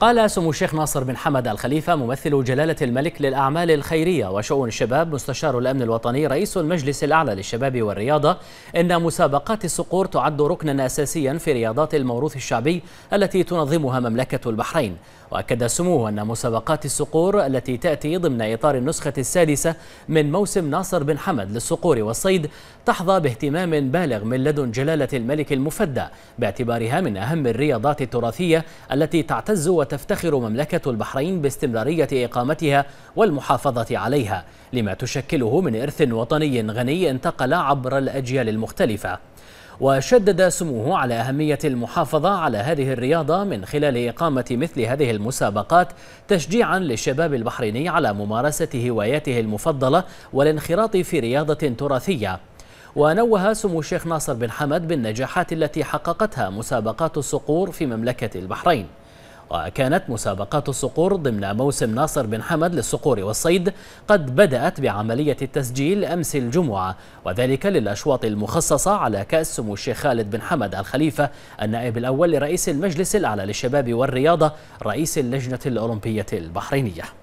قال سمو الشيخ ناصر بن حمد الخليفة ممثل جلالة الملك للأعمال الخيرية وشؤون الشباب مستشار الأمن الوطني رئيس المجلس الأعلى للشباب والرياضة إن مسابقات الصقور تعد ركنا أساسيا في رياضات الموروث الشعبي التي تنظمها مملكة البحرين وأكد سموه أن مسابقات الصقور التي تأتي ضمن إطار النسخة السادسة من موسم ناصر بن حمد للصقور والصيد تحظى باهتمام بالغ من لدن جلالة الملك المفدى باعتبارها من أهم الرياضات التراثية التي تعتز وتفتخر مملكة البحرين باستمرارية إقامتها والمحافظة عليها لما تشكله من إرث وطني غني انتقل عبر الأجيال المختلفة وشدد سموه على أهمية المحافظة على هذه الرياضة من خلال إقامة مثل هذه المسابقات تشجيعا للشباب البحريني على ممارسة هواياته المفضلة والانخراط في رياضة تراثية ونوه سمو الشيخ ناصر بن حمد بالنجاحات التي حققتها مسابقات الصقور في مملكة البحرين وكانت مسابقات الصقور ضمن موسم ناصر بن حمد للصقور والصيد قد بدأت بعملية التسجيل أمس الجمعة وذلك للأشواط المخصصة على كأس سمو الشيخ خالد بن حمد الخليفة النائب الأول لرئيس المجلس الأعلى للشباب والرياضة رئيس اللجنة الأولمبية البحرينية